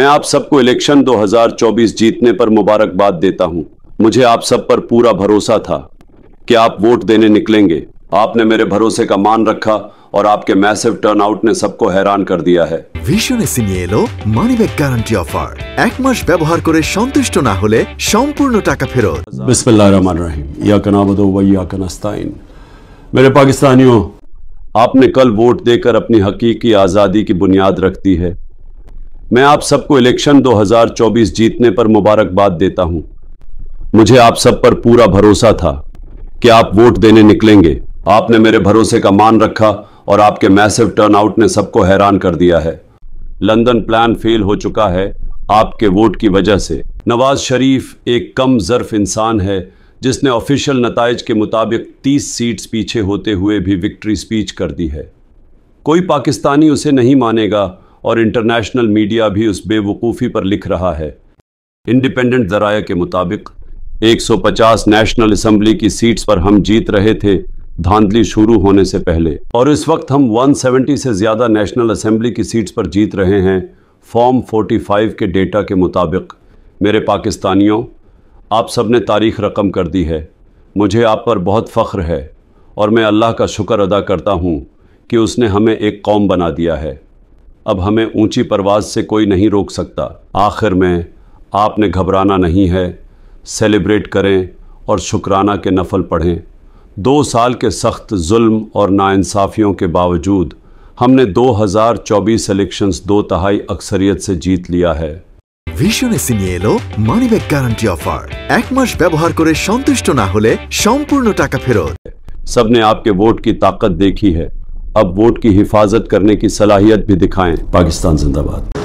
मैं आप सबको इलेक्शन 2024 जीतने पर मुबारकबाद देता हूं मुझे आप सब पर पूरा भरोसा था कि आप वोट देने निकलेंगे आपने मेरे भरोसे का मान रखा और आपके मैसिव टर्नआउट ने सबको हैरान कर दिया है ভীষণ নিয়ে এলো মানিব্যাগ গ্যারান্টি অফার এক মাস ব্যবহার করে সন্তুষ্ট না হলে সম্পূর্ণ টাকা ফেরত বিসমিল্লাহির রহমানির রহিম ইয়া কানাবুদু ওয়া ইয়া मेरे पाकिस्तानियों आपने कल वोट देकर अपनी हकीकी आज़ादी की बुनियाद रख दी है मैं आप सबको इलेक्शन 2024 जीतने पर मुबारकबाद देता हूं मुझे आप सब पर पूरा भरोसा था कि आप वोट देने निकलेंगे आपने मेरे भरोसे का मान रखा और आपके मैसिव टर्नआउट ने सबको हैरान कर दिया है लंदन प्लान फेल हो चुका है आपके वोट की वजह से नवाज शरीफ एक कम जर्फ इंसान है जिसने ऑफिशियल नतज के मुताबिक 30 सीट्स पीछे होते हुए भी विक्ट्री स्पीच कर दी है कोई पाकिस्तानी उसे नहीं मानेगा और इंटरनेशनल मीडिया भी उस बेवकूफ़ी पर लिख रहा है इंडिपेंडेंट जराए के मुताबिक 150 नेशनल असम्बली की सीट्स पर हम जीत रहे थे धांधली शुरू होने से पहले और इस वक्त हम 170 से ज़्यादा नेशनल असम्बली की सीट्स पर जीत रहे हैं फॉर्म 45 के डेटा के मुताबिक मेरे पाकिस्तानियों आप सब ने तारीख रकम कर दी है मुझे आप पर बहुत फ़ख्र है और मैं अल्लाह का शुक्र अदा करता हूँ कि उसने हमें एक कौम बना दिया है अब हमें ऊंची परवाज से कोई नहीं रोक सकता आखिर में आपने घबराना नहीं है सेलिब्रेट करें और शुक्राना के नफल पढ़ें दो साल के सख्त जुल्म और नाानसाफ़ियों के बावजूद हमने 2024 इलेक्शन दो तहाई अक्सरियत से जीत लिया है सबने आपके वोट की ताकत देखी है अब वोट की हिफाजत करने की सलाहियत भी दिखाएं पाकिस्तान जिंदाबाद